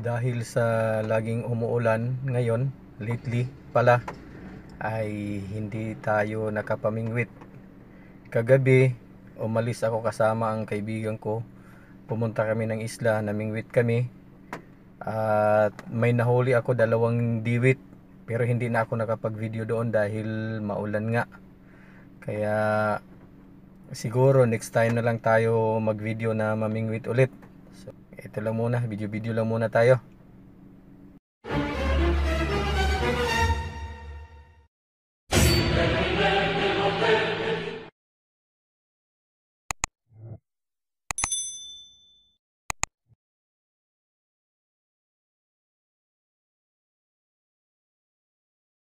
dahil sa laging umuulan ngayon lately pala ay hindi tayo nakapamingwit kagabi umalis ako kasama ang kaibigan ko pumunta kami ng isla namingwit kami at may nahuli ako dalawang diwit pero hindi na ako nakapag video doon dahil maulan nga kaya siguro next time na lang tayo mag video na mamingwit ulit so, ito lang muna, video-video lang muna tayo.